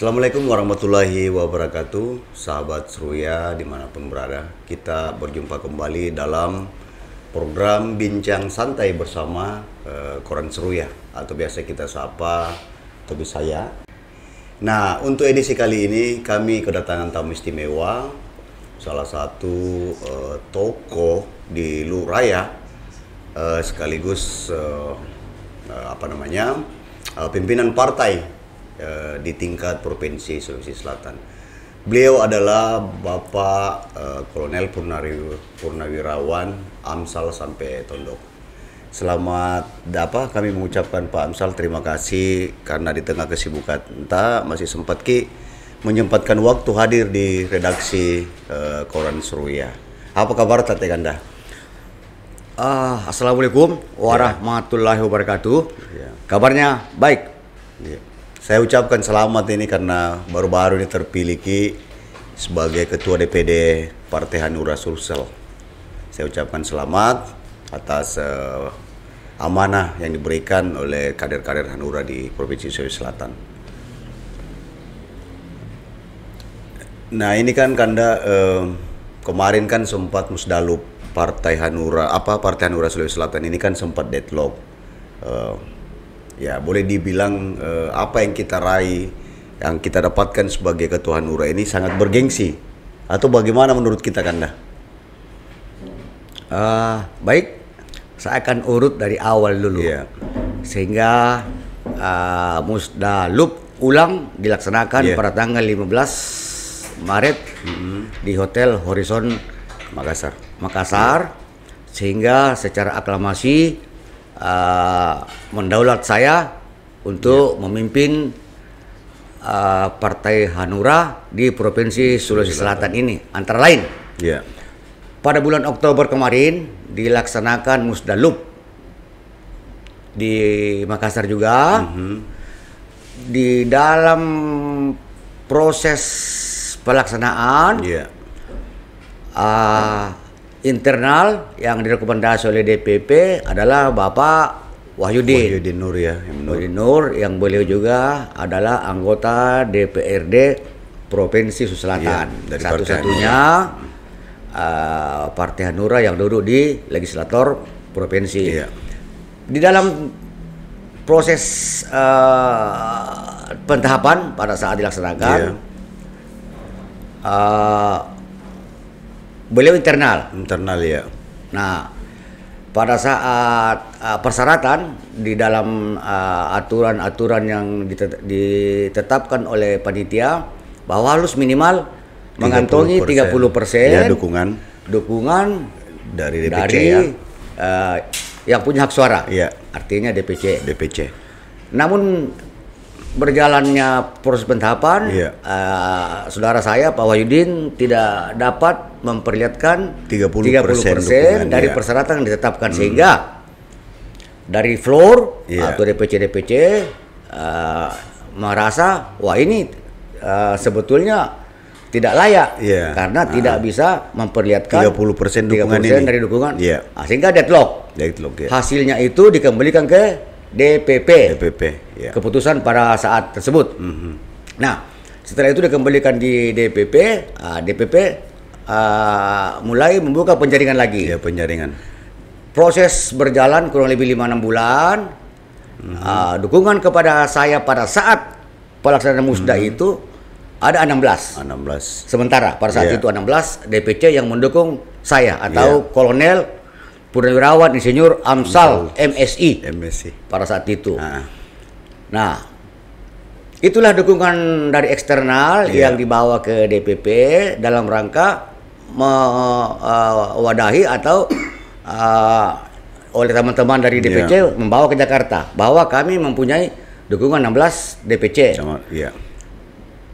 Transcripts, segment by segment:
Assalamualaikum warahmatullahi wabarakatuh Sahabat Seruya dimanapun berada Kita berjumpa kembali dalam program Bincang Santai bersama uh, Koran Seruya Atau biasa kita sapa Tobi saya Nah untuk edisi kali ini kami kedatangan tamu istimewa Salah satu uh, eh, toko di Luraya uh, eh, Sekaligus uh, apa namanya pimpinan partai eh, di tingkat provinsi Sulawesi Selatan. Beliau adalah Bapak eh, Kolonel Purnawirawan Amsal sampai Tondok. Selamat apa kami mengucapkan Pak Amsal terima kasih karena di tengah kesibukan entah masih sempat ki menyempatkan waktu hadir di redaksi eh, Koran Suruya. Apa kabar Tante Ganda? Uh, Assalamualaikum warahmatullahi wabarakatuh. Ya. Kabarnya baik. Ya. Saya ucapkan selamat ini karena baru-baru ini terpilih sebagai Ketua DPD Partai Hanura Sulsel. Saya ucapkan selamat atas uh, amanah yang diberikan oleh kader-kader Hanura di Provinsi Sulawesi Selatan. Nah ini kan Kanda uh, kemarin kan sempat Musdalup Partai Hanura apa Partai Hanura Sulawesi Selatan ini kan sempat deadlock. Uh, ya boleh dibilang eh, apa yang kita raih, yang kita dapatkan sebagai ketua Hanura ini sangat bergengsi. Atau bagaimana menurut kita Kanda? Uh, baik, saya akan urut dari awal dulu. Yeah. Sehingga uh, Musdalub ulang dilaksanakan yeah. pada tanggal 15 Maret mm -hmm. di Hotel Horizon Makassar. Makassar iya. sehingga secara aklamasi uh, mendaulat saya untuk ya. memimpin uh, Partai Hanura di Provinsi iya, Sulawesi Selatan ini antara lain. Ya. Pada bulan Oktober kemarin dilaksanakan Musdalub di Makassar juga. Mm -hmm. Di dalam proses pelaksanaan, yeah. uh, internal yang direkomendasi oleh DPP adalah Bapak Wahyudin. Wahyudin Nur ya. Nur. Wahyudin Nur yang beliau juga adalah anggota DPRD Provinsi Sulawesi Selatan. Iya, Satu-satunya uh, Partai Hanura yang duduk di legislator provinsi. Iya. Di dalam proses uh, pentahapan pada saat dilaksanakan iya. uh, beliau internal. Internal ya. Nah, pada saat uh, persyaratan di dalam ah, aturan-aturan uh, yang ditetapkan oleh panitia bahwa harus minimal 30%. mengantongi 30 persen ya, dukungan dukungan dari DPC dari, ah, ya. Uh, yang punya hak suara. Ya. Artinya DPC. DPC. Namun berjalannya proses pentahapan, iya. uh, saudara saya Pak Wahyudin tidak dapat memperlihatkan 30%, 30 dari iya. persyaratan yang ditetapkan hmm. sehingga dari floor iya. atau DPC DPC uh, eh, merasa wah ini uh, sebetulnya tidak layak iya. karena uh tidak bisa memperlihatkan 30% dukungan 30% dari dukungan iya. nah, sehingga deadlock. deadlock iya. Hasilnya itu dikembalikan ke DPP. DPP. Ya. Keputusan pada saat tersebut. Mm -hmm. Nah, setelah itu dikembalikan di DPP. Uh, ah, DPP uh, ah, mulai membuka penjaringan lagi. Ya, penjaringan. Proses berjalan kurang lebih lima enam bulan. Mm -hmm. uh, dukungan kepada saya pada saat pelaksanaan musda mm -hmm. itu ada 16. 16. Sementara pada saat yeah. itu 16 DPC yang mendukung saya atau yeah. kolonel Purnawirawan Insinyur Amsal, MSI. MSI pada saat itu. Ha. Nah, itulah dukungan dari eksternal yeah. yang dibawa ke DPP dalam rangka mewadahi atau uh, oleh teman-teman dari DPC yeah. membawa ke Jakarta bahwa kami mempunyai dukungan 16 DPC. Sama, yeah.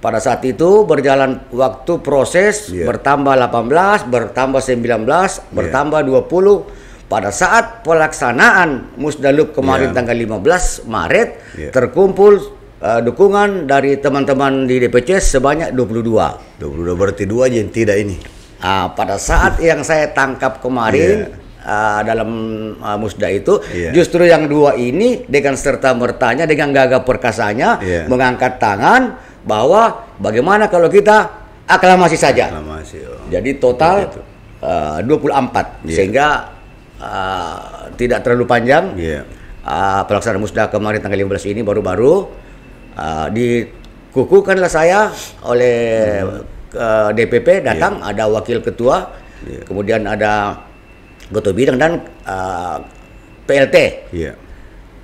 Pada saat itu berjalan waktu proses yeah. bertambah 18, bertambah 19, yeah. bertambah 20 pada saat pelaksanaan Musdalub kemarin yeah. tanggal 15 Maret yeah. terkumpul uh, dukungan dari teman-teman di DPC sebanyak 22. 22 berarti dua aja yang tidak ini. Uh, pada saat yang saya tangkap kemarin yeah ya. uh, dalam uh, musda itu yeah. justru yang dua ini dengan serta mertanya dengan gagah perkasanya yeah. mengangkat tangan bahwa bagaimana kalau kita aklamasi saja aklamasi, oh. jadi total uh, 24 yeah. sehingga uh, tidak terlalu panjang. Yeah. Iya. Uh, pelaksanaan musda kemarin tanggal 15 ini baru-baru uh, dikukuhkanlah saya oleh mm. uh, ah, DPP datang yeah. ada wakil ketua, yeah. kemudian ada Goto Bidang dan uh, PLT. Yeah.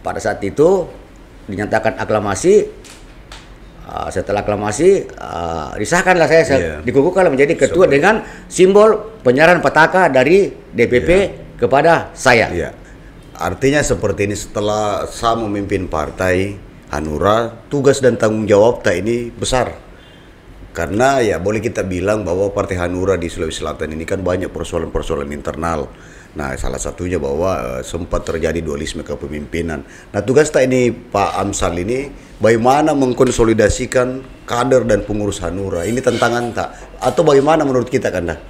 Pada saat itu dinyatakan aklamasi uh, setelah aklamasi uh, disahkanlah saya yeah. Iya. dikukuhkan menjadi ketua so, dengan simbol penyerahan petaka dari DPP yeah kepada saya. Ya. Artinya seperti ini setelah saya memimpin partai Hanura, tugas dan tanggung jawab tak ini besar. Karena ya boleh kita bilang bahwa Partai Hanura di Sulawesi Selatan ini kan banyak persoalan-persoalan internal. Nah, salah satunya bahwa uh, sempat terjadi dualisme kepemimpinan. Nah, tugas tak ini Pak Amsal ini bagaimana mengkonsolidasikan kader dan pengurus Hanura. Ini tantangan tak atau bagaimana menurut kita Kanda?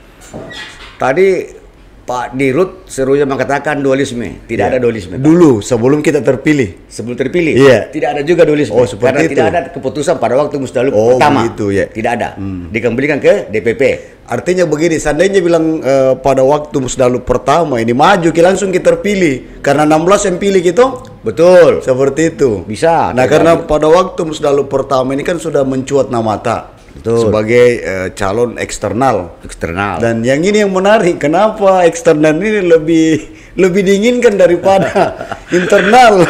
Tadi Pak Dirut serunya mengatakan dualisme, tidak yeah. ada dualisme. Pak. Dulu sebelum kita terpilih, sebelum terpilih, yeah. tidak ada juga dualisme. Oh, Karena itu. tidak ada keputusan pada waktu musdalub oh, pertama. Begitu, yeah. Tidak ada. Hmm. Dikembalikan ke DPP. Artinya begini, seandainya bilang uh, pada waktu musdalub pertama ini maju, kita langsung kita terpilih. Karena 16 yang pilih gitu. Betul. Seperti itu. Bisa. Nah, karena pada waktu musdalub pertama ini kan sudah mencuat nama tak Betul. sebagai uh, calon eksternal. Eksternal. Dan yang ini yang menarik, kenapa eksternal ini lebih lebih dinginkan daripada internal?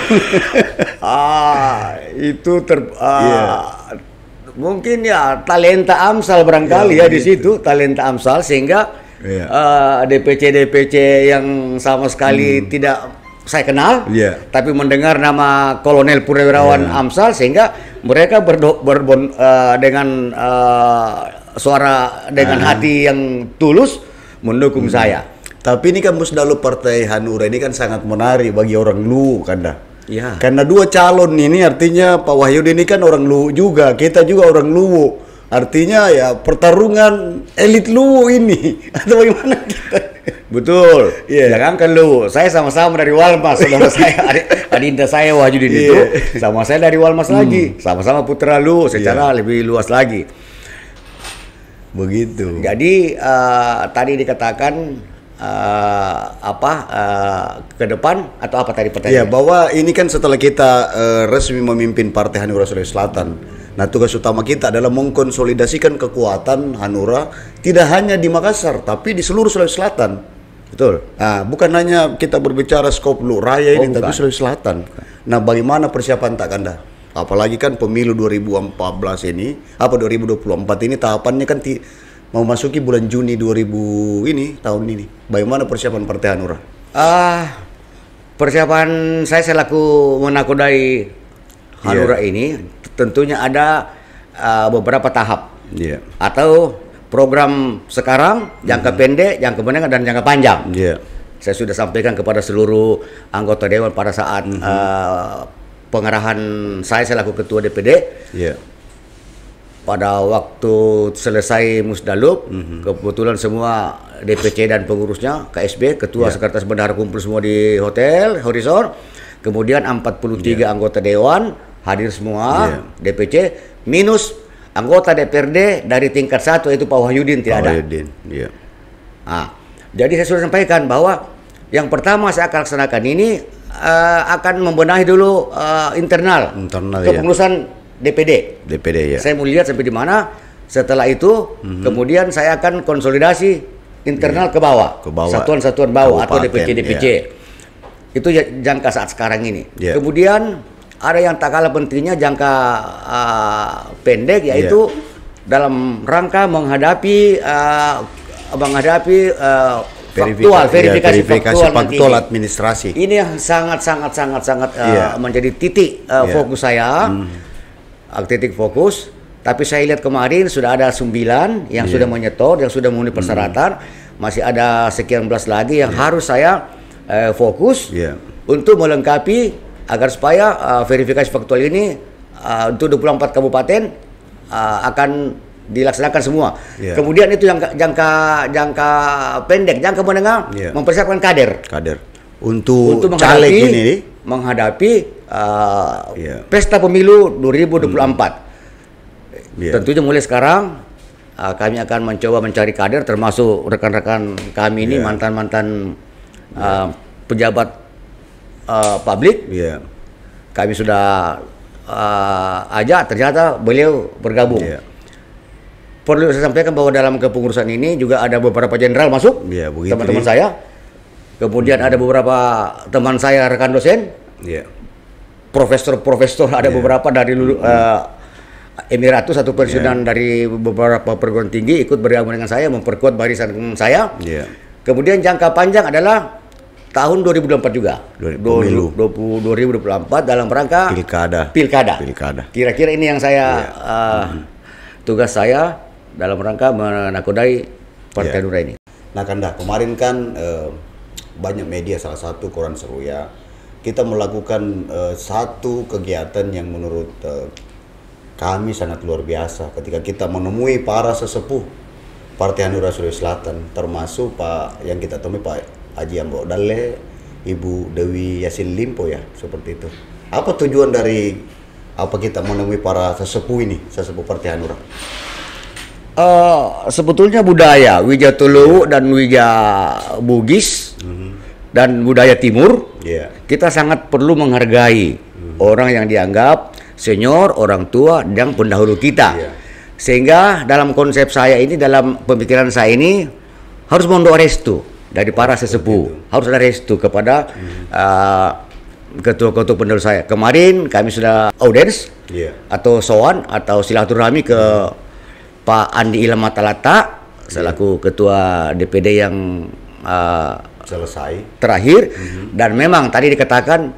ah, itu ter ah, yeah. mungkin ya talenta Amsal barangkali yeah, ya di gitu. situ talenta Amsal sehingga yeah. Iya. uh, DPC DPC yang sama sekali hmm. tidak saya kenal, yeah. tapi mendengar nama Kolonel Purnawirawan yeah. Amsal sehingga mereka berdo, berbon, uh, dengan uh, suara dengan uh. hati yang tulus mendukung hmm. saya. Tapi ini kan Musdalu Partai Hanura ini kan sangat menarik bagi orang Lu kanda. Ya. Karena dua calon ini artinya Pak Wahyudi ini kan orang Lu juga, kita juga orang lu. Artinya ya pertarungan elit lu ini atau bagaimana kita? Betul. Yeah. kan lu, saya sama-sama dari Walmas, saudara iya. saya, adik, adinda saya Wahyudin yeah. itu sama saya dari Walmas hmm. lagi, sama-sama putra lu secara yeah. lebih luas lagi. Begitu. Jadi uh, tadi dikatakan uh, apa uh, ke depan atau apa tadi pertanyaan Ya bahwa ini kan setelah kita uh, resmi memimpin Partai Hanura Sulawesi Selatan. Nah tugas utama kita adalah mengkonsolidasikan kekuatan Hanura tidak hanya di Makassar tapi di seluruh Sulawesi Selatan. Betul. Nah, bukan hanya kita berbicara skop lu raya ini, oh, tapi Sulawesi Selatan. Nah, bagaimana persiapan tak anda? Apalagi kan pemilu 2014 ini, apa 2024 ini tahapannya kan ti mau masuki bulan Juni 2000 ini tahun ini. Bagaimana persiapan Partai Hanura? Ah, persiapan saya selaku menakodai Hanura yeah. ini tentunya ada uh, beberapa tahap. Yeah. Atau program sekarang jangka hmm. pendek, jangka menengah dan jangka panjang. Yeah. Saya sudah sampaikan kepada seluruh anggota dewan pada saat hmm. uh, pengarahan saya selaku ketua DPD. Yeah. Pada waktu selesai musdalub, mm-hmm. kebetulan semua DPC dan pengurusnya, KSB, ketua yeah. sekretaris bendahara kumpul semua di hotel Horizon. Kemudian 43 yeah. Iya. anggota dewan hadir semua yeah. DPC minus anggota DPRD dari tingkat satu itu Pak Wahyudin tidak Pak ada. Wahyudin, iya. Nah, jadi saya sudah sampaikan bahwa yang pertama saya akan laksanakan ini uh, akan membenahi dulu uh, internal, internal kepengurusan iya. ya. DPD. DPD ya. Saya mau lihat sampai di mana. Setelah itu, mm-hmm. kemudian saya akan konsolidasi internal yeah. ke bawah, ke bawah, satuan-satuan bawah atau DPC-DPC. Iya. Itu ya, jangka saat sekarang ini. Yeah. Kemudian ada yang tak kalah pentingnya jangka uh, pendek iya. yaitu yeah. dalam rangka menghadapi uh, menghadapi uh, faktual iya, verifikasi, ya, verifikasi faktual, faktual administrasi. Ini yang sangat sangat sangat sangat uh, menjadi titik uh, yeah. fokus saya. Mm. Titik fokus tapi saya lihat kemarin sudah ada sembilan yang yeah. sudah menyetor, yang sudah memenuhi hmm. persyaratan. Mm. Masih ada sekian belas lagi yang yeah. harus saya uh, fokus yeah. untuk melengkapi agar supaya uh, verifikasi faktual ini uh, untuk 24 kabupaten uh, akan dilaksanakan semua. Yeah. Kemudian itu jangka jangka jangka pendek, jangka menengah yeah. mempersiapkan kader. Kader untuk, untuk caleg ini menghadapi uh, yeah. pesta pemilu 2024. Hmm. Yeah. Tentunya mulai sekarang uh, kami akan mencoba mencari kader termasuk rekan-rekan kami ini ya. mantan-mantan yeah. Uh, Mantan -mantan, pejabat uh, eh, publik. Yeah. Kami sudah uh, ajak, ternyata beliau bergabung. Yeah. Perlu saya sampaikan bahwa dalam kepengurusan ini juga ada beberapa jenderal masuk, iya, teman teman-teman saya. Kemudian hmm. ada beberapa teman saya rekan dosen, profesor iya. profesor-profesor ada yeah. beberapa dari uh, Emiratus satu presiden yeah. dari beberapa perguruan tinggi ikut bergabung dengan saya memperkuat barisan saya. Yeah. Kemudian jangka panjang adalah tahun 2024 juga. 20, 2024 dalam rangka pilkada. Pilkada. Pilkada. Kira-kira ini yang saya yeah. Iya. uh, mhm. tugas saya dalam rangka menakodai Partai yeah. ini. Nah, Kanda, kemarin kan uh, banyak media salah satu koran seru ya. kita melakukan uh, satu kegiatan yang menurut uh, kami sangat luar biasa ketika kita menemui para sesepuh Partai Hanura Sulawesi Selatan termasuk Pak yang kita temui Pak Haji Ambo Dale, Ibu Dewi Yasin Limpo ya, seperti itu. Apa tujuan dari apa kita menemui para sesepuh ini, sesepuh Partai Hanura? Uh, sebetulnya budaya Wija Tulu yeah. dan Wija Bugis mm -hmm. dan budaya Timur, yeah. kita sangat perlu menghargai mm -hmm. orang yang dianggap senior, orang tua, dan pendahulu kita. Yeah. Sehingga dalam konsep saya ini, dalam pemikiran saya ini harus mondo restu dari para sesepuh harus ada restu kepada hmm. uh, ketua-ketua penerus saya. Kemarin kami sudah audiens yeah. atau soan atau silaturahmi ke hmm. Pak Andi Ilham Atalata selaku yeah. ketua DPD yang uh, selesai terakhir hmm dan memang tadi dikatakan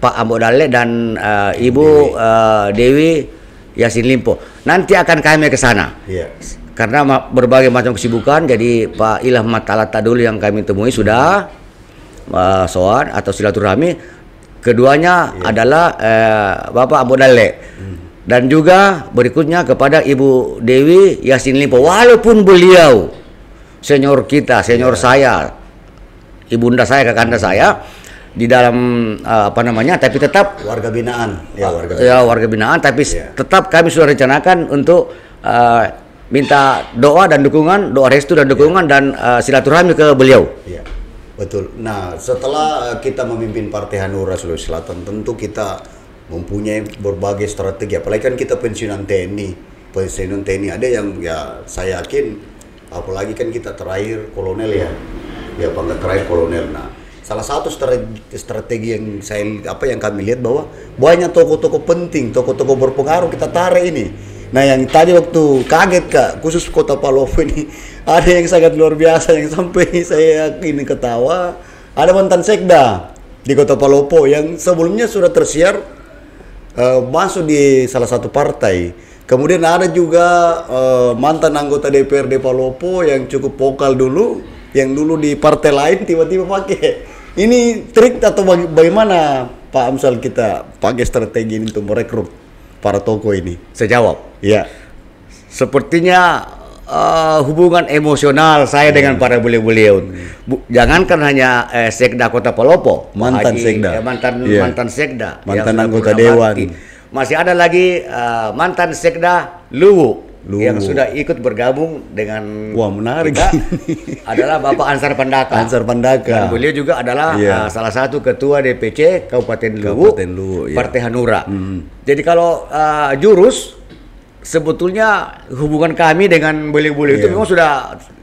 Pak Ambo Dale dan uh, Ibu Dewi. Uh, Dewi Yasin Limpo. Nanti akan kami ke sana. Yeah karena berbagai macam kesibukan jadi Pak Ilham Matalata dulu yang kami temui sudah uh, eh, soan atau silaturahmi keduanya yeah. adalah uh, Bapak Abodale hmm. dan juga berikutnya kepada Ibu Dewi Yasin Limpo walaupun beliau senior kita senior yeah. saya ibunda saya kakanda saya di dalam uh, apa namanya tapi tetap warga binaan iya, ya warga binaan, ya, warga binaan tapi yeah. tetap kami sudah rencanakan untuk minta doa dan dukungan, doa restu dan dukungan dan uh, silaturahmi ke beliau. Iya. Betul. Nah, setelah eh, kita memimpin Partai Hanura Sulawesi Selatan, tentu kita mempunyai berbagai strategi. Apalagi kan kita pensiunan TNI, pensiunan TNI ada yang ya saya yakin, apalagi kan kita terakhir kolonel ya, ya bangga terakhir kolonel. Nah, salah satu strategi, strategi yang saya apa yang kami lihat bahwa banyak toko-toko penting, toko-toko berpengaruh kita tarik ini Nah yang tadi waktu kaget kak, khusus kota Palopo ini ada yang sangat luar biasa yang sampai saya ini ketawa. Ada mantan sekda di kota Palopo yang sebelumnya sudah tersiar uh, masuk di salah satu partai. Kemudian ada juga uh, mantan anggota DPRD Palopo yang cukup vokal dulu, yang dulu di partai lain tiba-tiba pakai. Ini trik atau bagaimana Pak Amsal kita pakai strategi ini untuk merekrut? para toko ini? Saya jawab. Iya. Sepertinya uh, hubungan emosional saya hmm. dengan para bule beliau Hmm. Bu, jangankan hanya eh, Sekda Kota Palopo, mantan Haji, Sekda, eh, mantan yeah. mantan Sekda, mantan anggota dewan. Mati. Masih ada lagi uh, mantan Sekda Luwu. Lu. yang sudah ikut bergabung dengan Wah, menarik. kita adalah Bapak Ansar Pandaka. Ansar Pandaka. Dan beliau juga adalah yeah. uh, salah satu ketua DPC Kabupaten Luwu, Kabupaten Luwu yeah. Partai Hanura. Mm. Jadi kalau uh, jurus sebetulnya hubungan kami dengan beliau-beliau yeah. itu iya. memang sudah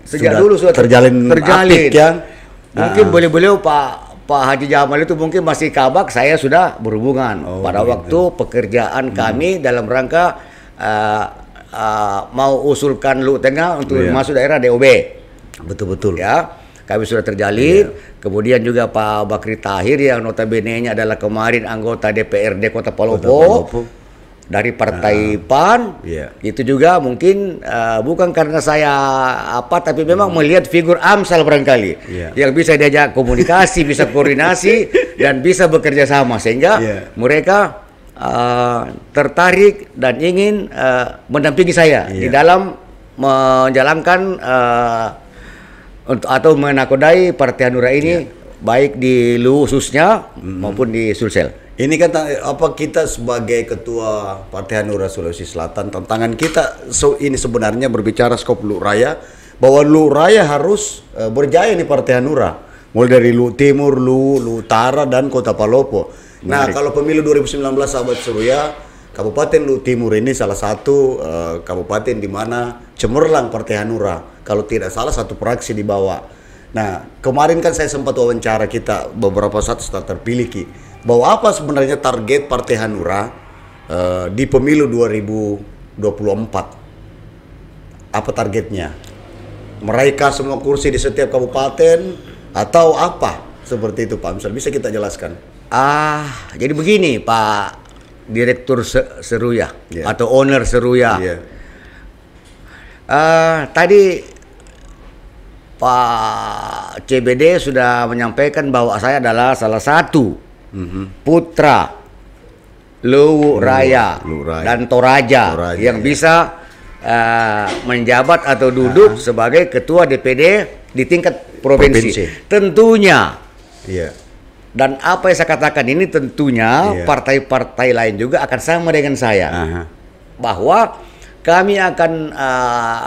sejak sudah dulu sudah terjalin terjalin. Apik, ya? Mungkin uh. beliau-beliau Pak Pak Haji Jamal itu mungkin masih kabak, saya sudah berhubungan oh, pada gitu. waktu pekerjaan hmm. kami mm-hmm. dalam rangka uh, Ah, mau usulkan lu tengah untuk yeah. masuk daerah DOB. Betul-betul. Ya. Kami sudah terjalin. Yeah. Kemudian juga Pak Bakri Tahir yang notabene-nya adalah kemarin anggota DPRD Kota Palopo. Kota Palopo dari partai uh, PAN yeah. itu juga mungkin uh, bukan karena saya apa tapi memang hmm. melihat figur Amsal barangkali yeah. yang bisa diajak komunikasi, bisa koordinasi dan bisa bekerja sama sehingga yeah. mereka uh, tertarik dan ingin uh, mendampingi saya yeah. di iya. dalam menjalankan uh, untuk atau menakodai Partai Hanura ini yeah. baik di khususnya mm -hmm. maupun di Sulsel. Ini kan apa kita sebagai ketua Partai Hanura Sulawesi Selatan tantangan kita so ini sebenarnya berbicara skop Lu Raya bahwa Lu Raya harus uh, berjaya di Partai Hanura mulai dari Lu Timur, Lu, Lu Utara dan Kota Palopo. Nah, kalau pemilu 2019 sahabat surya Kabupaten Lu Timur ini salah satu uh, kabupaten di mana cemerlang Partai Hanura. Kalau tidak salah satu praksi bawah. Nah, kemarin kan saya sempat wawancara kita beberapa saat setelah terpilih bahwa apa sebenarnya target Partai Hanura uh, di pemilu 2024? Apa targetnya? Mereka semua kursi di setiap kabupaten atau apa? Seperti itu Pak Amsal, bisa kita jelaskan? Ah, jadi begini Pak Direktur Seruya yeah. atau owner Seruya. Yeah. Iya. Uh, tadi Pak CBD sudah menyampaikan bahwa saya adalah salah satu mm-hmm. putra Luwu Raya, Raya dan Toraja, Toraja yang ya. bisa uh, menjabat atau duduk sebagai ketua DPD di tingkat provinsi. provinsi. Tentunya. Yeah dan apa yang saya katakan ini tentunya iya. partai-partai yeah. lain juga akan sama dengan saya. Uh -huh. Bahwa kami akan uh,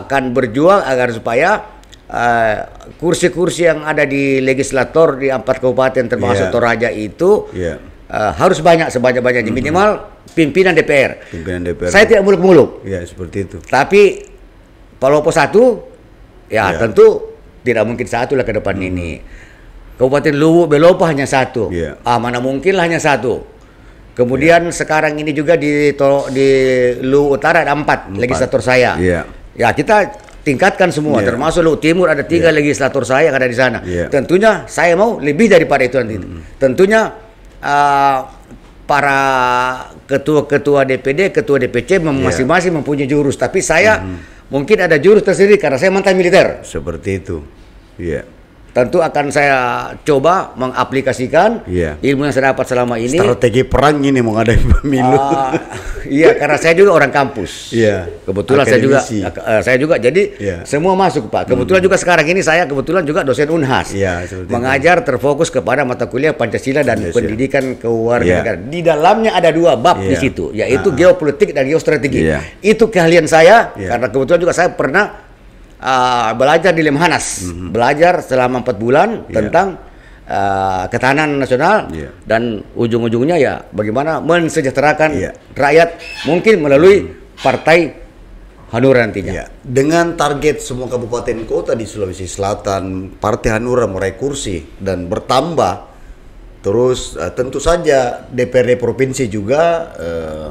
akan berjuang agar supaya eh, kursi-kursi uh, yang ada di legislator di empat kabupaten termasuk yeah. Toraja itu yeah. Iya. uh, harus banyak sebanyak-banyaknya mhm. minimal mm -hmm. pimpinan DPR. Pimpinan DPR. Saya tidak muluk-muluk. Ya yeah, seperti itu. Tapi Palopo satu, ya yeah. tentu tidak mungkin satu lah ke depan mm -hmm. ini. Kabupaten Luwu Belopa hanya satu. Yeah. Ah mana mungkin lah hanya satu. Kemudian yeah. sekarang ini juga di di Luwu Utara ada empat, empat. legislator saya. Yeah. Ya kita tingkatkan semua, yeah. termasuk Luwu Timur ada tiga yeah. legislator saya yang ada di sana. Yeah. Tentunya saya mau lebih daripada itu nanti. Mm -hmm. Tentunya uh, para ketua-ketua DPD, ketua DPC iya. masing-masing yeah. mempunyai jurus. Tapi saya mm -hmm. mungkin ada jurus tersendiri karena saya mantan militer. Seperti itu. Iya. Yeah tentu akan saya coba mengaplikasikan yeah. ilmu yang saya dapat selama ini. Strategi perang ini mau menghadapi pemilu. Uh, iya, karena saya juga orang kampus. Iya. Kebetulan Akademisi. saya juga uh, saya juga jadi yeah. semua masuk, Pak. Kebetulan hmm. juga sekarang ini saya kebetulan juga dosen Unhas. Yeah, iya, mengajar itu. terfokus kepada mata kuliah Pancasila dan yes, pendidikan kewarganegaraan. Yeah. Di dalamnya ada dua bab yeah. di iya. situ, yaitu uh ah, -huh. Ah. geopolitik dan geostrategi. Yeah. Itu keahlian saya yeah. karena kebetulan juga saya pernah uh, belajar di Lemhanas, mm -hmm. belajar selama empat bulan yeah. tentang uh, ketahanan nasional yeah. dan ujung-ujungnya ya bagaimana mensejahterakan yeah. rakyat mungkin melalui mm -hmm. partai Hanura nantinya. Yeah. Dengan target semua kabupaten kota di Sulawesi Selatan, Partai Hanura meraih kursi dan bertambah. Terus uh, tentu saja DPRD provinsi juga uh,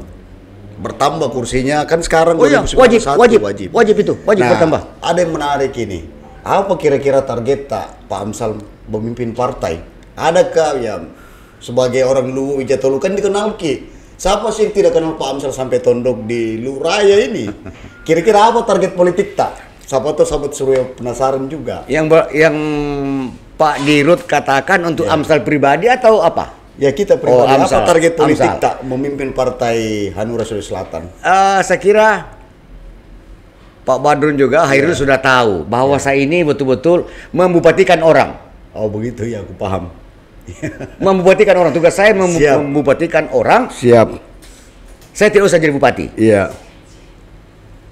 bertambah kursinya kan sekarang oh, iya. wajib, wajib wajib wajib itu wajib nah, bertambah ada yang menarik ini apa kira-kira target tak Pak Amsal memimpin partai adakah ya sebagai orang Luwu jatuh kan dikenal ki siapa sih yang tidak kenal Pak Amsal sampai tondok di Luraya ini kira-kira apa target politik tak siapa tuh sahabat suruh penasaran juga yang yang Pak Dirut katakan untuk ya. Amsal pribadi atau apa Ya kita pribadi, oh, apa target politik Amsal. tak memimpin partai Hanura Sulawesi Selatan? Uh, saya kira Pak Badrun juga akhirnya yeah. sudah tahu bahwa yeah. saya ini betul-betul membupatikan orang. Oh begitu ya, aku paham. membupatikan orang tugas saya mem Siap. membupatikan orang. Siap. Saya tidak usah jadi bupati. Iya. Yeah.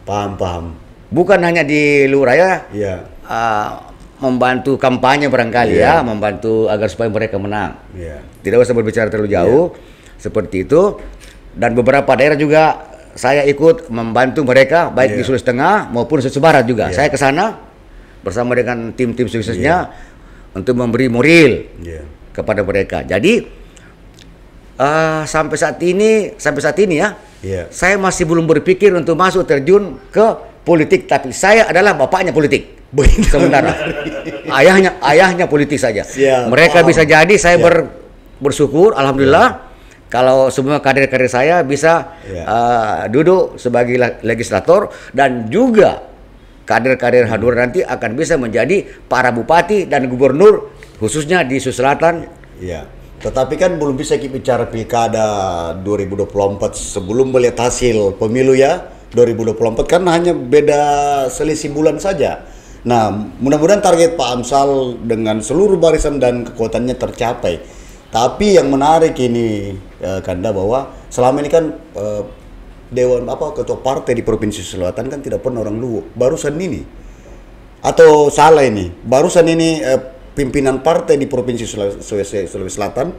Paham paham. Bukan hanya di Luraya. Iya. Iya. Uh, membantu kampanye barangkali yeah. ya, membantu agar supaya mereka menang. Yeah. Tidak usah berbicara terlalu jauh yeah. seperti itu. Dan beberapa daerah juga saya ikut membantu mereka baik yeah. di iya. Sulawesi Tengah maupun Sulawesi Barat juga. Yeah. Saya ke sana bersama dengan tim-tim suksesnya yeah. untuk memberi moral yeah. kepada mereka. Jadi uh, sampai saat ini sampai saat ini ya, yeah. saya masih belum berpikir untuk masuk terjun ke politik tapi saya adalah bapaknya politik sementara. ayahnya ayahnya politis saja. Mereka bisa jadi saya ber, bersyukur alhamdulillah ya. kalau semua kader kader saya bisa ya. uh, duduk sebagai legislator dan juga kader-kader hmm. Hadur nanti akan bisa menjadi para bupati dan gubernur khususnya di Sulawesi Selatan. Ya. ya. Tetapi kan belum bisa kita bicara pilkada 2024 sebelum melihat hasil pemilu ya. 2024 kan hanya beda selisih bulan saja Nah, mudah-mudahan target Pak Amsal dengan seluruh barisan dan kekuatannya tercapai. Tapi yang menarik ini eh, Kanda bahwa selama ini kan eh, dewan apa ketua partai di Provinsi Selatan kan tidak pernah orang Luwu. Barusan ini atau salah ini. Barusan ini eh, pimpinan partai di Provinsi Sulawesi, Sulawesi Selatan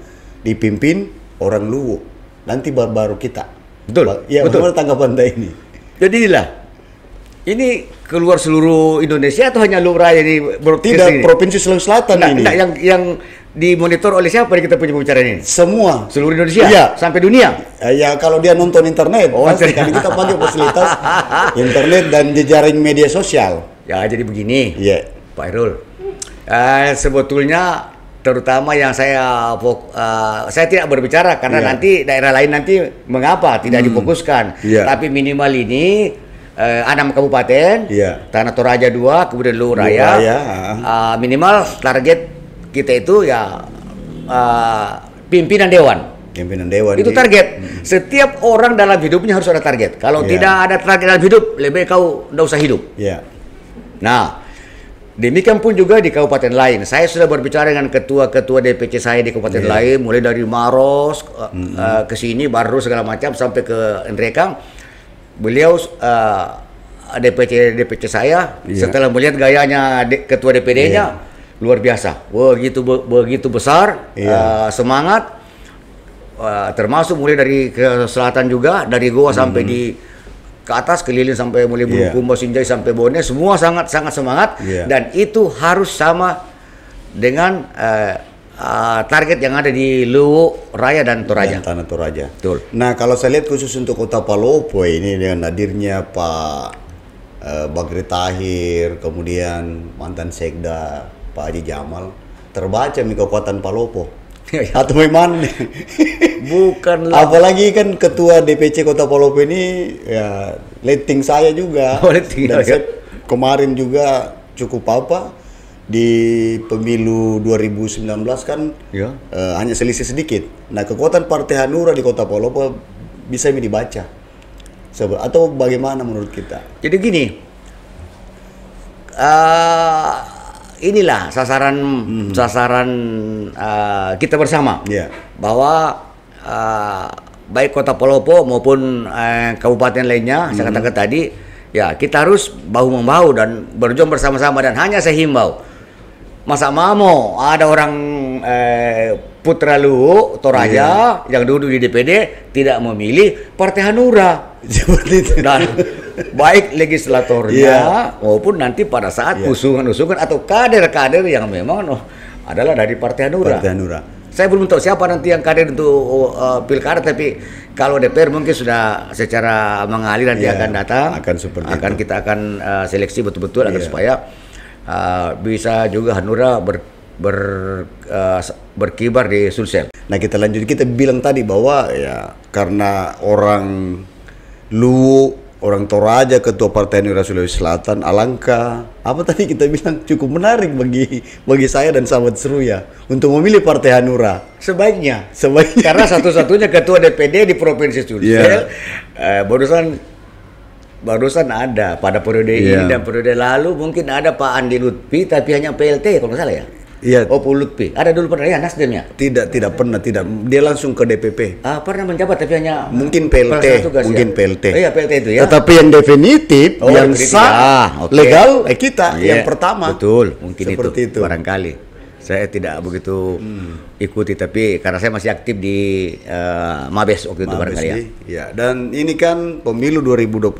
dipimpin orang Luwu. Nanti baru, -baru kita. Betul. Ya, betul. tanggapan Anda ini? Jadilah ini keluar seluruh Indonesia atau hanya lurah jadi tidak kesini? provinsi Sulawesi Selatan nggak, ini? Nggak, yang yang dimonitor oleh siapa kita punya pembicaraan ini? Semua. Seluruh Indonesia? Iya. Sampai dunia? Eh, ya kalau dia nonton internet, oh, pasti iya. kan kita pakai fasilitas internet dan jejaring media sosial. Ya jadi begini, Yeah. Pak Irul, Eh, sebetulnya terutama yang saya uh, saya tidak berbicara karena yeah. nanti daerah lain nanti mengapa tidak hmm. difokuskan, yeah. tapi minimal ini eh, enam kabupaten, ya. Tanah Toraja dua, kemudian lu Raya. Uh, minimal target kita itu ya uh, pimpinan dewan. Pimpinan dewan. Itu iya. target. Hmm. Setiap orang dalam hidupnya harus ada target. Kalau ya. tidak ada target dalam hidup, lebih kau tidak usah hidup. Ya. Nah, Demikian pun juga di kabupaten lain. Saya sudah berbicara dengan ketua-ketua DPC saya di kabupaten ya. lain, mulai dari Maros eh, -hmm. uh, ke sini, Baru segala macam sampai ke Endrekang beliau uh, DPC DPC saya yeah. setelah melihat gayanya de, ketua DPD-nya yeah. luar biasa begitu be, begitu besar yeah. uh, semangat uh, termasuk mulai dari ke selatan juga dari Goa mm -hmm. sampai di ke atas keliling sampai mulai iya. Bulukumba, yeah. Sinjai sampai Bone semua sangat sangat semangat yeah. dan itu harus sama dengan uh, Eh, target yang ada di Luwu Raya dan Toraja. Dan Tanah Toraja. Betul. Nah, kalau saya lihat khusus untuk Kota Palopo ini dengan hadirnya Pak uh, eh, Bagri Tahir, kemudian mantan Sekda Pak Haji Jamal, terbaca nih kekuatan Palopo. Iya, iya. Atau memang bukan apalagi kan ketua DPC Kota Palopo ini ya letting saya juga. Oh, letting, dan ya. saya kemarin juga cukup apa di pemilu 2019 kan ya. uh, hanya selisih sedikit. Nah kekuatan Partai Hanura di Kota Palopo bisa ini dibaca atau bagaimana menurut kita? Jadi gini, uh, inilah sasaran hmm sasaran uh, kita bersama yeah. bahwa uh, baik Kota Palopo maupun uh, kabupaten lainnya hmm saya katakan tadi ya kita harus bahu membahu dan berjuang bersama-sama dan hanya saya himbau masa Mamo, ada orang eh, Putra lu Toraja yeah. yang duduk di DPD tidak memilih Partai Hanura seperti itu dan baik legislatornya yeah. maupun nanti pada saat yeah. usungan-usungan atau kader-kader yang memang no, oh, adalah dari Partai Hanura. Partai Hanura. Saya belum tahu siapa nanti yang kader untuk uh, pilkada tapi kalau DPR mungkin sudah secara mengalir nanti yeah, akan datang akan seperti akan itu. kita akan uh, seleksi betul-betul yeah. agar iya. supaya uh, bisa juga hanura ber, ber uh, berkibar di Sulsel. Nah kita lanjut kita bilang tadi bahwa ya karena orang lu orang Toraja ketua Partai Hanura Sulawesi Selatan Alangka, apa tadi kita bilang cukup menarik bagi bagi saya dan sahabat seru ya untuk memilih Partai Hanura sebaiknya sebaiknya karena satu-satunya ketua DPD di Provinsi Sulsel yeah. eh, barusan barusan ada pada periode yeah. ini iya. dan periode lalu mungkin ada Pak Andi Lutfi tapi hanya PLT kalau nggak salah ya. Iya. Yeah. Oh, Lutfi. Ada dulu pernah ya Nasdemnya? Tidak, tidak pernah, tidak. Dia langsung ke DPP. Ah, pernah menjabat tapi hanya mungkin PLT, tugas, mungkin ya? PLT. Oh, iya, PLT itu ya. Tetapi yang definitif, oh, yang sah, ya. Ah, okay. legal eh, kita yeah. yang pertama. Betul, mungkin Seperti itu, itu. barangkali saya tidak begitu hmm. ikuti tapi karena saya masih aktif di uh, Mabes waktu itu barangkali ya. ya. Dan ini kan pemilu 2024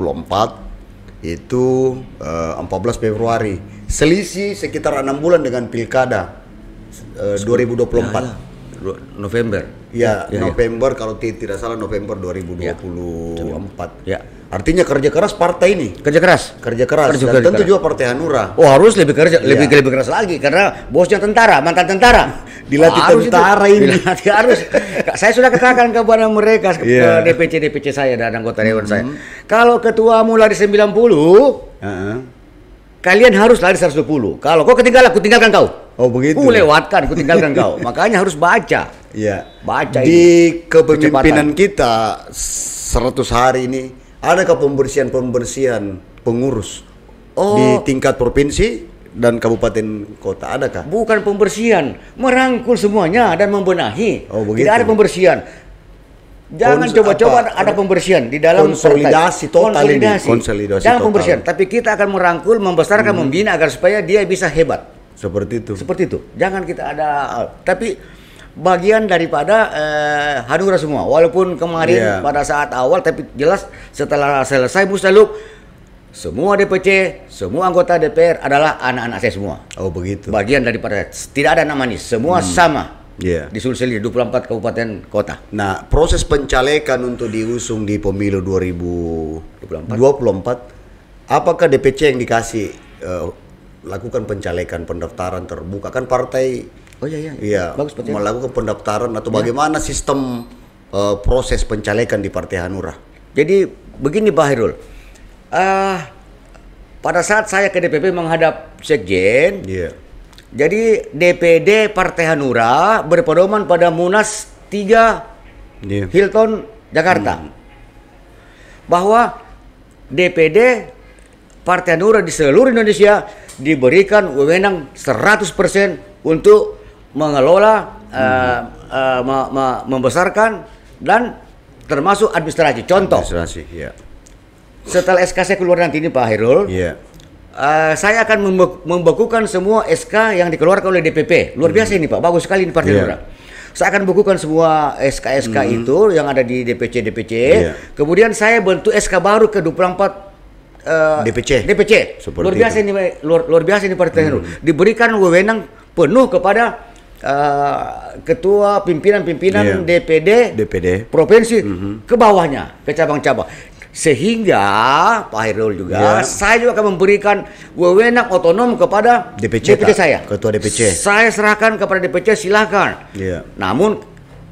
itu uh, eh, 14 Februari. Selisih sekitar enam bulan dengan pilkada eh, uh, 2024. Ya, ya. November. Ya, ya, ya. November ya. kalau tidak salah November 2024. Ya. ya. Artinya kerja keras partai ini. Kerja keras. Kerja keras. Kerja, Dan tentu keras. juga Partai Hanura. Oh harus lebih kerja, ya. lebih lebih keras lagi karena bosnya tentara, mantan tentara. Dilatih oh, tentara itu. ini. Dilatih harus. saya sudah katakan kepada mereka yeah. ke iya. DPC DPC saya dan anggota dewan mm -hmm. saya. Kalau ketua mulai di 90, uh -huh kalian harus lari 120. Kalau kau ketinggalan, aku tinggalkan kau. Oh begitu. Ku lewatkan, ku tinggalkan kau. Makanya harus baca. Iya. Baca Di kepemimpinan kita 100 hari ini ada pembersihan-pembersihan pengurus oh. di tingkat provinsi dan kabupaten kota adakah? Bukan pembersihan, merangkul semuanya dan membenahi. Oh, begitu. Tidak ada pembersihan. Jangan coba-coba ada pembersihan di dalam konsolidasi total konsolidasi. ini. Konsolidasi Jangan total. pembersihan, tapi kita akan merangkul, membesarkan, hmm. membina agar supaya dia bisa hebat. Seperti itu. Seperti itu. Jangan kita ada tapi bagian daripada eh, Hanura semua. Walaupun kemarin yeah. pada saat awal tapi jelas setelah selesai Mustaluk semua DPC, semua anggota DPR adalah anak-anak saya semua. Oh begitu. Bagian daripada tidak ada nama manis, semua hmm. sama yeah. di Sulsel 24 kabupaten kota. Nah, proses pencalekan untuk diusung di pemilu 2024 24, apakah DPC yang dikasih uh, lakukan pencalekan pendaftaran terbuka kan partai Oh iya iya. Iya. Bagus melakukan pendaftaran atau iya. bagaimana sistem uh, proses pencalekan di Partai Hanura? Jadi begini Pak Hairul. Uh, pada saat saya ke DPP menghadap sekjen, yeah. Jadi DPD Partai Hanura berpedoman pada Munas 3 yeah. Hilton Jakarta. Hmm. Bahwa DPD Partai Hanura di seluruh Indonesia diberikan wewenang 100% untuk mengelola eh, hmm. uh, uh, me me membesarkan dan termasuk administrasi. Contoh. Administrasi, Yeah. Setelah SKC keluar nanti ini Pak Herul, yeah Eh, saya akan membekukan semua SK yang dikeluarkan oleh DPP. Luar biasa hmm. ini Pak, bagus sekali ini Partai yeah. Iya. Saya akan bekukan semua SK-SK hmm. itu yang ada di DPC-DPC. Yeah. Kemudian saya bentuk SK baru ke 24 uh, DPC. DPC. luar biasa itu. ini luar, luar biasa ini Partai hmm. Diberikan wewenang penuh kepada Uh, ketua pimpinan-pimpinan yeah. DPD, DPD provinsi mm -hmm. ke bawahnya ke cabang-cabang sehingga Pak Hairul juga ya. saya juga akan memberikan wewenang otonom kepada DPC, DPC saya ketua DPC saya serahkan kepada DPC silahkan ya. namun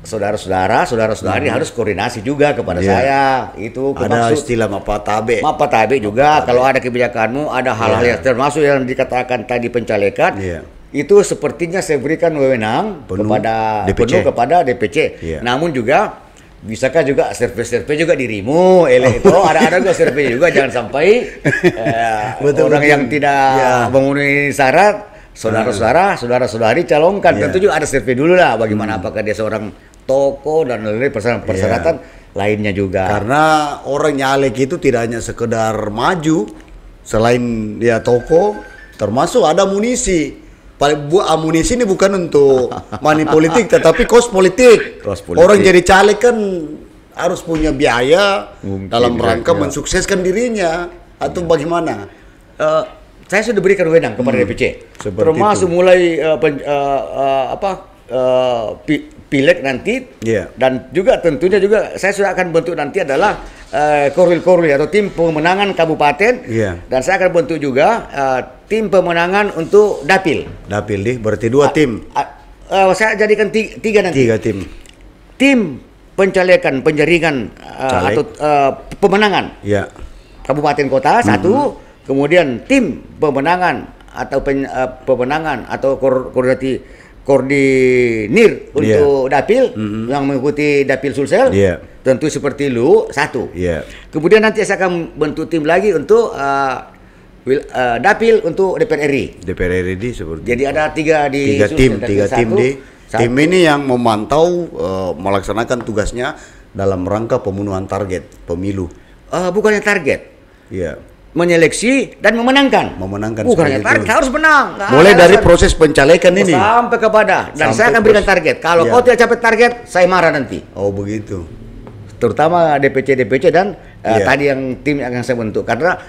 saudara-saudara saudara-saudari hmm. harus koordinasi juga kepada ya. saya itu ada maksud, istilah mapa tabe juga kalau ada kebijakanmu ada hal-hal ya. yang termasuk yang dikatakan tadi pencalekan ya itu sepertinya saya berikan wewenang penuh kepada DPC. penuh kepada DPC. ya. Namun juga bisakah juga survei-survei juga dirimu eleh itu oh, ada ada juga survei juga jangan sampai eh, betul, orang yang tidak ya. memenuhi syarat saudara-saudara hmm. saudara-saudari calonkan ya. tentu juga ada survei dulu lah bagaimana hmm. apakah dia seorang toko dan lain-lain ya. persyaratan ya. lainnya juga karena orang nyalek itu tidak hanya sekedar maju selain dia toko termasuk ada munisi paling buat amunisi ini bukan untuk money politik tetapi kos politik. Kos politik. Orang jadi caleg kan harus punya biaya Mungkin dalam ya, rangka ya. mensukseskan dirinya atau ya. bagaimana? Uh, saya sudah berikan wewenang kepada hmm, DPC. Termasuk itu. mulai uh, pen, uh, uh, apa uh, pi, pilek nanti yeah. dan juga tentunya juga saya sudah akan bentuk nanti adalah uh, korwil-korwil atau tim pemenangan kabupaten yeah. dan saya akan bentuk juga uh, tim pemenangan untuk dapil. Dapil nih berarti dua ah, tim. A, uh, eh, saya jadikan tiga, tiga nanti. Tiga tim. Tim pencalekan, penjaringan uh, atau uh, pemenangan. Ya. Kabupaten kota mm-hmm. satu, kemudian tim pemenangan atau pen, uh, pemenangan atau kor, koordinasi koordinir ya. untuk yeah. dapil mm-hmm. yang mengikuti dapil Sulsel. Yeah. Tentu seperti lu satu. Yeah. Kemudian nanti saya akan bentuk tim lagi untuk uh, wil, uh, dapil untuk DPR RI. DPR RI seperti. Jadi ada tiga di tiga tim, tiga tim di satu. tim ini yang memantau uh, melaksanakan tugasnya dalam rangka pembunuhan target pemilu. Uh, bukannya target. Iya. Yeah menyeleksi dan memenangkan. Memenangkan. Bukannya target harus menang. Nah, Mulai dari proses pencalekan ini. Sampai kepada dan sampai saya akan berikan target. Kalau ya. kau tidak capai target, saya marah nanti. Oh begitu. Terutama DPC DPC dan ya. uh, tadi yang tim yang saya bentuk karena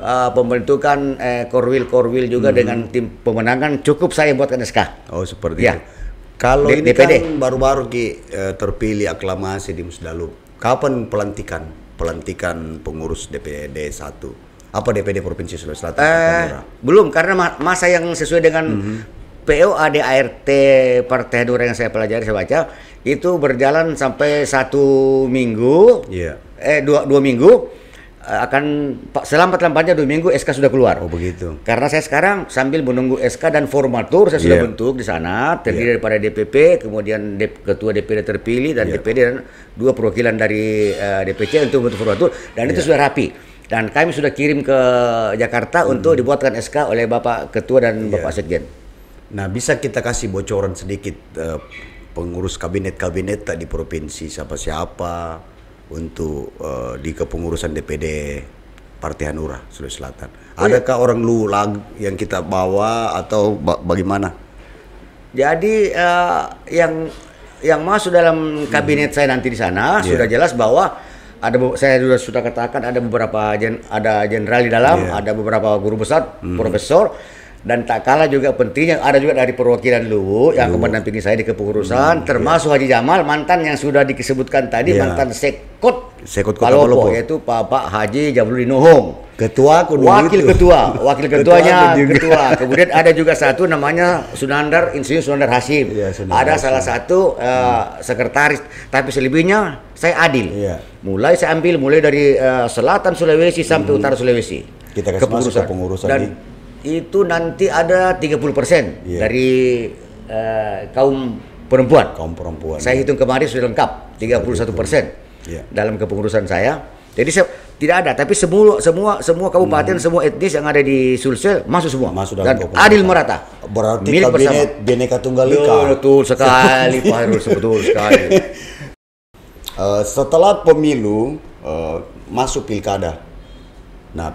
uh, pembentukan eh, korwil-korwil juga hmm. dengan tim pemenangan cukup saya buatkan SK. Oh seperti ya. itu. Kalau ini DPD. kan baru-baru Ki eh, terpilih aklamasi di Musdalub. Kapan pelantikan? Pelantikan pengurus DPD 1. Apa DPD Provinsi Sulawesi Selatan? Eh, belum karena masa yang sesuai dengan mm -hmm. PO ADART Partai Hanura yang saya pelajari saya baca itu berjalan sampai satu minggu, yeah. eh dua dua minggu Eh, akan selamat lambatnya dua minggu SK sudah keluar. Oh begitu. Karena saya sekarang sambil menunggu SK dan formatur saya sudah yeah. bentuk di sana terdiri yeah. daripada DPP, kemudian Dep ketua DPD terpilih dan yeah. DPD dan dua perwakilan dari uh, eh, DPC untuk bentuk formatur dan yeah. itu iya. sudah rapi. Dan kami sudah kirim ke Jakarta mm. untuk dibuatkan SK oleh Bapak Ketua dan yeah. Bapak Sekjen. Nah, bisa kita kasih bocoran sedikit uh, pengurus kabinet-kabinet tak di provinsi siapa-siapa untuk uh, di kepengurusan DPD Partai Hanura Sulawesi Selatan. Oh, ya. Adakah iya. orang lu lag yang kita bawa atau ba bagaimana? Jadi uh, yang yang masuk dalam kabinet hmm. saya nanti di sana yeah. sudah jelas bahwa ada saya sudah sudah katakan ada beberapa gen, ada jenderal di dalam, yeah. ada beberapa guru besar, hmm. profesor dan tak kalah juga pentingnya ada juga dari perwakilan lu yang akan mendampingi saya di kepengurusan hmm, iya. termasuk Haji Jamal mantan yang sudah disebutkan tadi iya. mantan sekut sekut Kota Palopo, Palopo yaitu Bapak Haji Jamaludin Nohong ketua wakil itu. ketua wakil ketuanya ketua, ketua kemudian ada juga satu namanya Sunandar Insinyur Sunandar Hasim iya, Sunandar ada Hasim. salah satu uh, sekretaris tapi selebihnya saya adil mulai saya ambil mulai dari uh, selatan Sulawesi sampai hmm. utara Sulawesi kita ke pengurusan dan itu nanti ada 30% yeah. Iya. dari uh, kaum perempuan. Kaum perempuan. Saya iya. hitung kemarin sudah lengkap 31% yeah. Iya. dalam kepengurusan saya. Jadi saya, tidak ada, tapi semua semua semua kabupaten, hmm. semua etnis yang ada di Sulsel masuk semua. Masuk dalam Dan adil merata. Berarti Milik kabinet bersama. Bineka Tunggal Ika. Betul sekali, Pak Heru betul sekali. uh, setelah pemilu uh, masuk pilkada. Nah,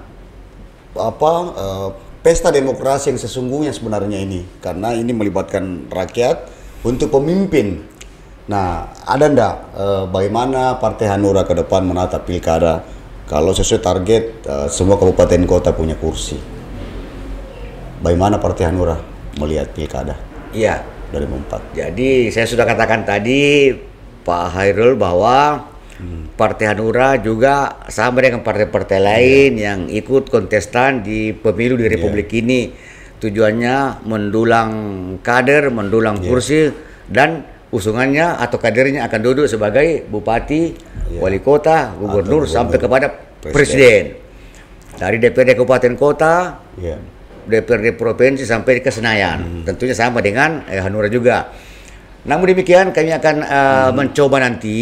apa uh, pesta demokrasi yang sesungguhnya sebenarnya ini karena ini melibatkan rakyat untuk pemimpin. Nah, ada ndak e, bagaimana Partai Hanura ke depan menata pilkada kalau sesuai target e, semua kabupaten kota punya kursi? Bagaimana Partai Hanura melihat pilkada? Iya. dari empat. Jadi saya sudah katakan tadi Pak Hairul bahwa Partai Hanura juga sama dengan partai-partai iya. lain yeah. yang ikut kontestan di pemilu di iya. Republik yeah. ini. Tujuannya mendulang kader, mendulang yeah. kursi dan usungannya atau kadernya akan duduk sebagai bupati, yeah. wali kota, gubernur sampai kepada presiden. presiden. Dari DPRD kabupaten kota, yeah. DPRD provinsi sampai ke Senayan. Hmm. Tentunya sama dengan eh, Hanura juga. Namun demikian kami akan uh, hmm. mencoba nanti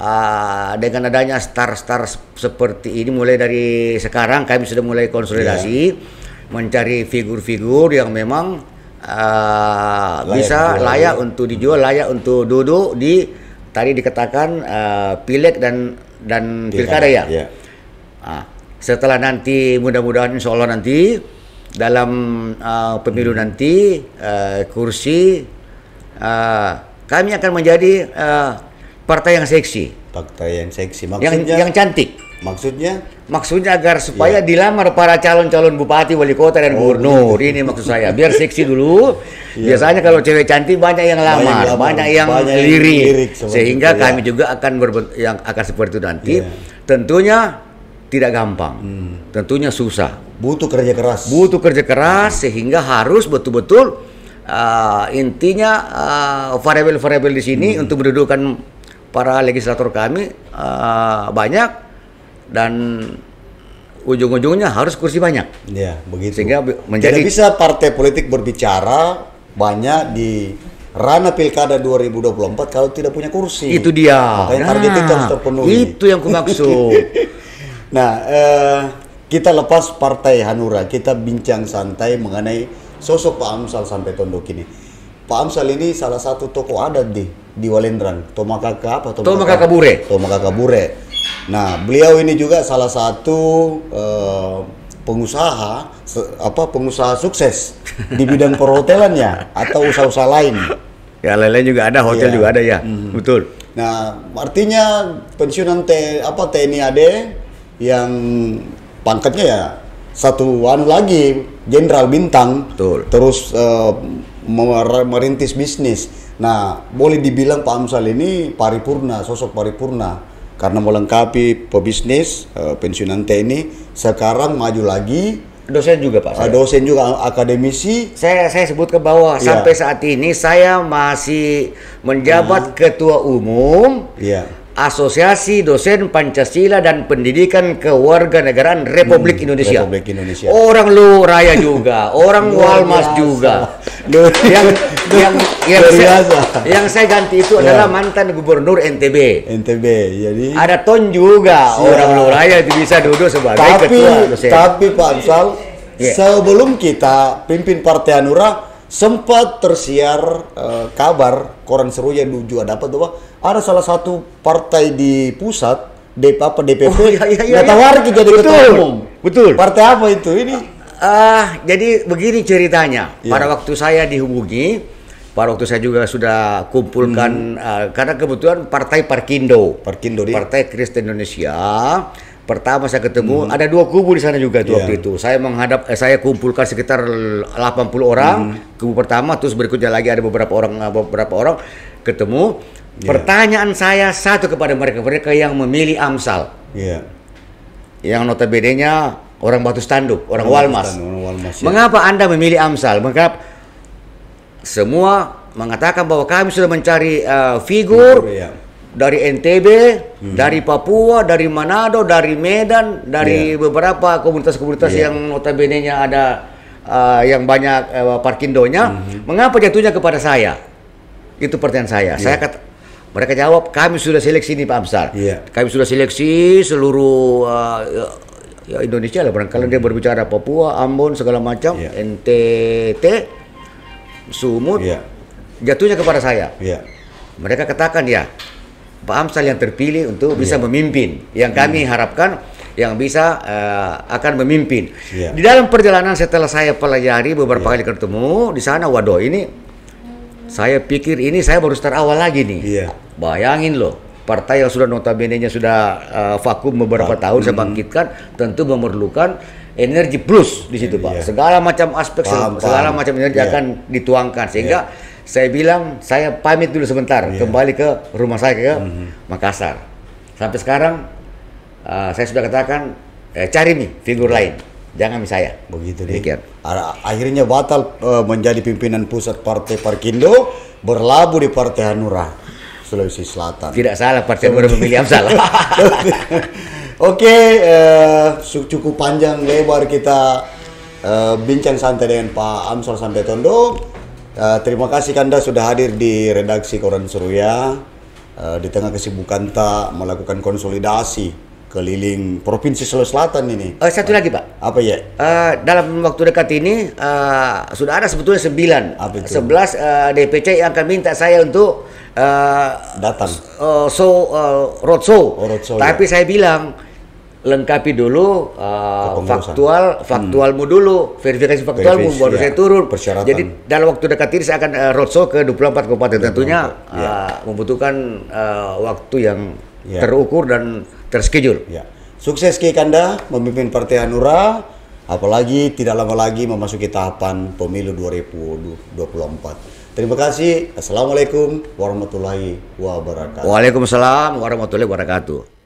uh, dengan adanya star-star seperti ini mulai dari sekarang kami sudah mulai konsolidasi yeah. mencari figur-figur yang memang uh, layak bisa layak untuk dijual, layak untuk duduk di tadi dikatakan uh, pileg dan dan pilkada, ya. Yeah. Iya. uh, setelah nanti mudah-mudahan insya Allah nanti dalam uh, pemilu hmm. nanti uh, kursi uh, kami akan menjadi uh, partai yang seksi. Partai yang seksi maksudnya. Yang, yang cantik. Maksudnya? Maksudnya agar supaya ya. dilamar para calon-calon bupati, wali kota dan oh, gubernur. Oh, Ini maksud saya. Biar seksi dulu. ya. Biasanya kalau cewek cantik banyak yang lamar, banyak, banyak yang, lirik. yang lirik. Sehingga itu, ya. kami ya. juga akan berbentuk yang akan seperti itu nanti. Ya. Tentunya tidak gampang. Hmm. Tentunya susah. Butuh kerja keras. Butuh kerja keras hmm. sehingga harus betul-betul uh, intinya uh, variabel-variabel di sini hmm. untuk mendudukan para legislator kami uh, banyak dan ujung-ujungnya harus kursi banyak. Ya, begitu. Sehingga menjadi Tidak bisa partai politik berbicara banyak di ranah pilkada 2024 kalau tidak punya kursi. Itu dia. Makanya nah, itu harus nah, terpenuhi. Itu yang kumaksud. nah, eh, kita lepas partai Hanura, kita bincang santai mengenai sosok Pak Amsal sampai tondok ini. Pak Amsal ini salah satu tokoh adat di di Walendran, Tomakaka apa Tomakaka, Tomakaka Bure. Tomakaka Bure. Nah, beliau ini juga salah satu uh, pengusaha apa pengusaha sukses di bidang perhotelannya atau usaha-usaha lain. Ya, lain-lain juga ada, hotel yeah. juga ada ya. Mm-hmm. Betul. Nah, artinya pensiunan T, apa TNI AD yang pangkatnya ya satu anu lagi jenderal bintang. Betul. Terus uh, merintis bisnis Nah, boleh dibilang Pak Amsal ini paripurna, sosok paripurna karena melengkapi pebisnis, eh, pensiunan TNI, sekarang maju lagi dosen juga Pak. Eh, saya. Dosen juga akademisi. Saya saya sebut ke bawah ya. sampai saat ini saya masih menjabat hmm. ketua umum. Ya. Asosiasi Dosen Pancasila dan Pendidikan Kewarganegaraan Republik hmm, Indonesia. Republik Indonesia. Orang lu raya juga, orang Walmas juga. yang yang yang Saya, yang saya ganti itu ya. adalah mantan gubernur NTB. NTB. Jadi ada Ton juga siap. orang Luraya itu bisa duduk sebagai tapi, ketua. Tapi tapi Pak Ansal, yeah. sebelum kita pimpin Partai Anura sempat tersiar uh, kabar koran Seru serunya juga dapat bahwa ada salah satu partai di pusat DP apa DPP oh, iya, iya, iya, iya. jadi ketua umum. Betul. Partai apa itu ini? Uh, jadi begini ceritanya. Yeah. Pada waktu saya dihubungi, pada waktu saya juga sudah kumpulkan hmm. uh, karena kebetulan Partai Parkindo, Parkindo di? Partai Kristen Indonesia. Pertama saya ketemu hmm. ada dua kubu di sana juga yeah. Iya. waktu itu. Saya menghadap eh, saya kumpulkan sekitar 80 orang hmm. kubu pertama terus berikutnya lagi ada beberapa orang eh, beberapa orang ketemu. Yeah. Pertanyaan saya satu kepada mereka mereka yang memilih Amsal. Yeah. Yang notabene-nya orang Batu standup, orang, orang Walmas. orang Walmas ya. Mengapa Anda memilih Amsal? Mengapa semua mengatakan bahwa kami sudah mencari uh, figur ya. dari NTB, hmm. dari Papua, dari Manado, dari Medan, dari yeah. beberapa komunitas-komunitas yeah. yang notabene-nya ada uh, yang banyak uh, parkindonya. Hmm. Mengapa jatuhnya kepada saya? Itu pertanyaan saya. Yeah. Saya kata mereka jawab, kami sudah seleksi ini Pak Amsal. Yeah. Kami sudah seleksi seluruh uh, ya Indonesia lah barangkali dia berbicara Papua, Ambon segala macam, yeah. NTT, Sumut, yeah. jatuhnya kepada saya. Yeah. Mereka katakan ya Pak Amsal yang terpilih untuk bisa yeah. memimpin, yang kami hmm. harapkan yang bisa uh, akan memimpin. Yeah. Di dalam perjalanan setelah saya pelajari beberapa yeah. kali ketemu di sana, waduh ini saya pikir ini saya baru start awal lagi nih. Yeah. Bayangin loh partai yang sudah notabene-nya sudah uh, vakum beberapa ah, tahun hmm. saya bangkitkan tentu memerlukan energi plus di situ Pak. Yeah. Segala macam aspek paham, segala paham. macam energi yeah. akan dituangkan sehingga yeah. saya bilang saya pamit dulu sebentar yeah. kembali ke rumah saya ke mm -hmm. Makassar. Sampai sekarang uh, saya sudah katakan eh, cari nih figur lain. Jangan saya. Begitu deh. Akhirnya batal uh, menjadi pimpinan pusat Partai Parkindo berlabuh di Partai Hanura. Sulawesi Selatan. Tidak salah, Partai Baru memilih salah. Oke, okay, uh, eh, cukup panjang lebar kita uh, bincang santai dengan Pak Amsal Santai Tondo. Uh, terima kasih Kanda sudah hadir di redaksi Koran Suruya uh, di tengah kesibukan tak melakukan konsolidasi keliling provinsi Sulawesi Selatan ini. Uh, satu lagi pak. Apa ya? Uh, dalam waktu dekat ini uh, sudah ada sebetulnya sembilan, sebelas uh, DPC yang akan minta saya untuk uh, datang. Uh, so uh, roadshow. Oh, roadshow. Ya. Tapi ya. saya bilang lengkapi dulu uh, faktual hmm. faktualmu hmm. dulu verifikasi faktualmu baru ya. saya turun persyaratan jadi dalam waktu dekat ini saya akan uh, roadshow ke 24 kabupaten tentunya ya. uh, membutuhkan uh, waktu yang ya. terukur dan terschedule. Ya. Sukses Ki Kanda memimpin Partai Hanura, apalagi tidak lama lagi memasuki tahapan pemilu 2024. Terima kasih. Assalamualaikum warahmatullahi wabarakatuh. Waalaikumsalam warahmatullahi wabarakatuh.